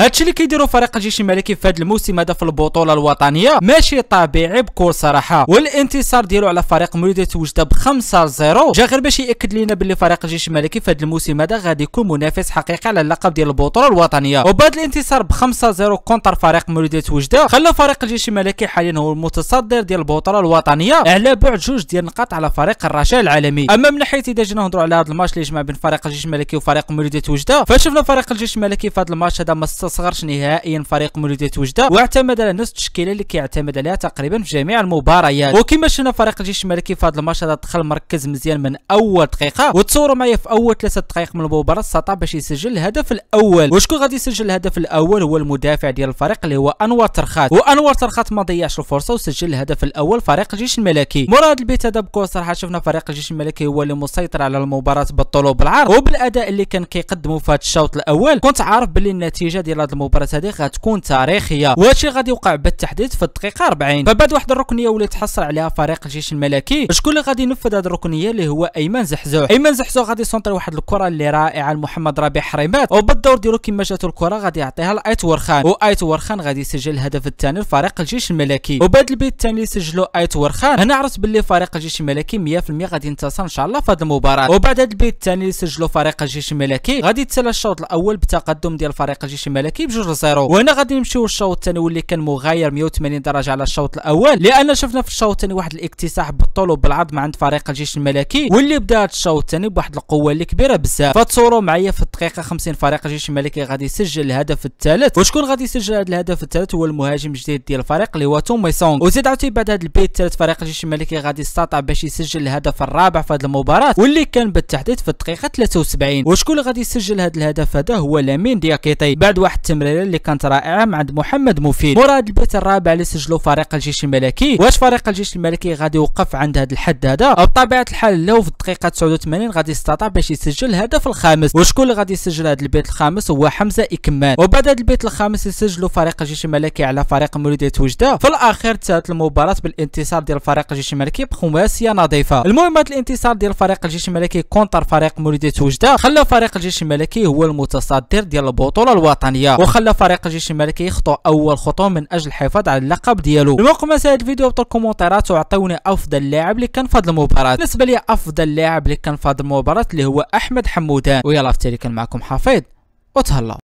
هادشي اللي كيديروا فريق الجيش الملكي في هذا الموسم هذا في البطوله الوطنيه ماشي طبيعي بكل صراحه والانتصار ديالو على فريق مولوديه توجد ب 5 0 جا غير باش ياكد لينا باللي فريق الجيش الملكي في هذا الموسم هذا غادي يكون منافس حقيقي على اللقب ديال البطوله الوطنيه وبعد الانتصار ب 5 0 كونتر فريق مولوديه توجد خلى فريق الجيش الملكي حاليا هو المتصدر ديال البطوله الوطنيه على بعد جوج ديال النقاط على فريق الرشا العالمي اما من ناحيه اذا جينا نهضروا على هذا الماتش اللي جمع بين فريق الجيش الملكي وفريق مولوديه توجد فشفنا فريق الجيش الملكي في هذا الماتش هذا ما استصغرش نهائيا فريق مولودية وجدة واعتمد على نفس التشكيلة اللي كيعتمد عليها تقريبا في جميع المباريات وكما شفنا فريق الجيش الملكي في هذا الماتش هذا دخل مركز مزيان من اول دقيقة وتصوروا معايا في اول ثلاثة دقائق من المباراة استطاع باش يسجل الهدف الاول وشكون غادي يسجل الهدف الاول هو المدافع ديال الفريق اللي هو انور ترخات وانور ترخات ما ضيعش الفرصة وسجل الهدف الاول فريق الجيش الملكي مراد البيت هذا بكل صراحة شفنا فريق الجيش الملكي هو اللي مسيطر على المباراة بالطول وبالعرض وبالاداء اللي كان كيقدموا في هذا الشوط الاول كنت عارف باللي النتيجة ديال على هذه المباراه هذه غتكون تاريخيه وهادشي غادي يوقع بالتحديد في الدقيقه 40 فبعد واحد الركنيه ولا تحصل عليها فريق الجيش الملكي شكون اللي غادي ينفذ هذه الركنيه اللي هو ايمن زحزوح ايمن زحزوح غادي يسونطري واحد الكره اللي رائعه لمحمد ربيع حريمات وبالدور ديالو كما جاتو الكره غادي يعطيها لايت ورخان وايت ورخان غادي يسجل الهدف الثاني لفريق الجيش الملكي وبعد البيت الثاني اللي سجلو ايت ورخان هنا عرفت باللي فريق الجيش الملكي 100% غادي ينتصر ان شاء الله في هذه المباراه وبعد هذا البيت الثاني اللي سجلو فريق الجيش الملكي غادي يتسلى الشوط الاول بتقدم ديال فريق الجيش الملكي بجوج لزيرو وهنا غادي نمشيو للشوط الثاني واللي كان مغاير 180 درجه على الشوط الاول لان شفنا في الشوط الثاني واحد الاكتساح وبالعرض بالعظم عند فريق الجيش الملكي واللي بدا الشوط الثاني بواحد القوه اللي كبيره بزاف فتصوروا معايا في الدقيقه 50 فريق الجيش الملكي غادي يسجل الهدف الثالث وشكون غادي يسجل هذا الهدف الثالث هو المهاجم الجديد ديال الفريق اللي هو توميسونغ سونغ وزيد عاوتاني بعد هذا البيت الثالث فريق الجيش الملكي غادي يستطع باش يسجل الهدف الرابع في هذه المباراه واللي كان بالتحديد في الدقيقه 73 وشكون اللي غادي يسجل هذا الهدف هذا هو لامين دياكيتي بعد واحد التمريره اللي كانت رائعه مع محمد مفيد مراد البيت الرابع اللي سجلوا فريق الجيش الملكي واش فريق الجيش الملكي غادي يوقف عند هذا الحد هذا بطبيعه الحال لو في الدقيقه 89 غادي يستطاع باش يسجل الهدف الخامس وشكون اللي غادي يسجل هذا البيت الخامس هو حمزه اكمان وبعد هذا البيت الخامس يسجلوا فريق الجيش الملكي على فريق مولوديه وجده في الاخير انتهت المباراه بالانتصار ديال فريق الجيش الملكي بخماسيه نظيفه المهم هذا الانتصار ديال فريق الجيش الملكي كونتر فريق مولوديه وجده خلى فريق الجيش الملكي هو المتصدر ديال البطوله الوطنيه وخلى فريق الجيش الملكي يخطو اول خطوه من اجل الحفاظ على اللقب ديالو المهم مساء الفيديو بطل الكومنتات وعطوني افضل لاعب اللي كان في هذه المباراه بالنسبه لي افضل لاعب اللي كان في هذه المباراه اللي هو احمد حمودان ويلا في معكم حفيظ وتهلاو